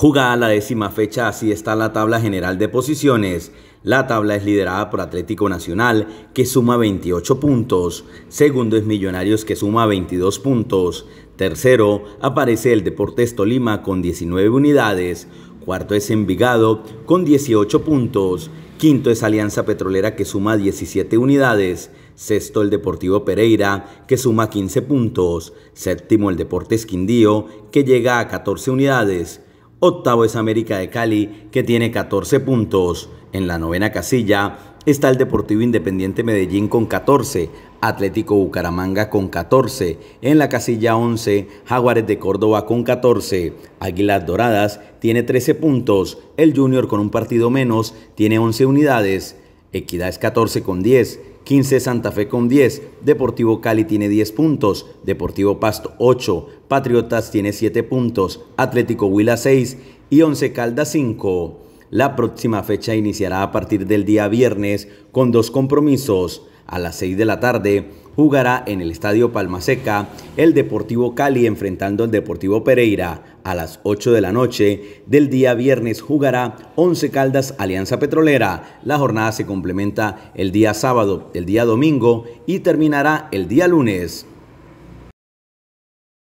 Jugada la décima fecha, así está la tabla general de posiciones. La tabla es liderada por Atlético Nacional, que suma 28 puntos. Segundo es Millonarios, que suma 22 puntos. Tercero aparece el Deportes Tolima con 19 unidades. Cuarto es Envigado con 18 puntos. Quinto es Alianza Petrolera que suma 17 unidades. Sexto el Deportivo Pereira que suma 15 puntos. Séptimo el Deportes Quindío que llega a 14 unidades. Octavo es América de Cali, que tiene 14 puntos. En la novena casilla está el Deportivo Independiente Medellín con 14, Atlético Bucaramanga con 14, en la casilla 11 Jaguares de Córdoba con 14, Águilas Doradas tiene 13 puntos, el Junior con un partido menos tiene 11 unidades, Equidad es 14 con 10, 15 Santa Fe con 10, Deportivo Cali tiene 10 puntos, Deportivo Pasto 8, Patriotas tiene 7 puntos, Atlético Huila 6 y 11 Calda 5. La próxima fecha iniciará a partir del día viernes con dos compromisos. A las 6 de la tarde jugará en el Estadio Palmaseca el Deportivo Cali enfrentando al Deportivo Pereira. A las 8 de la noche del día viernes jugará Once Caldas Alianza Petrolera. La jornada se complementa el día sábado, el día domingo y terminará el día lunes.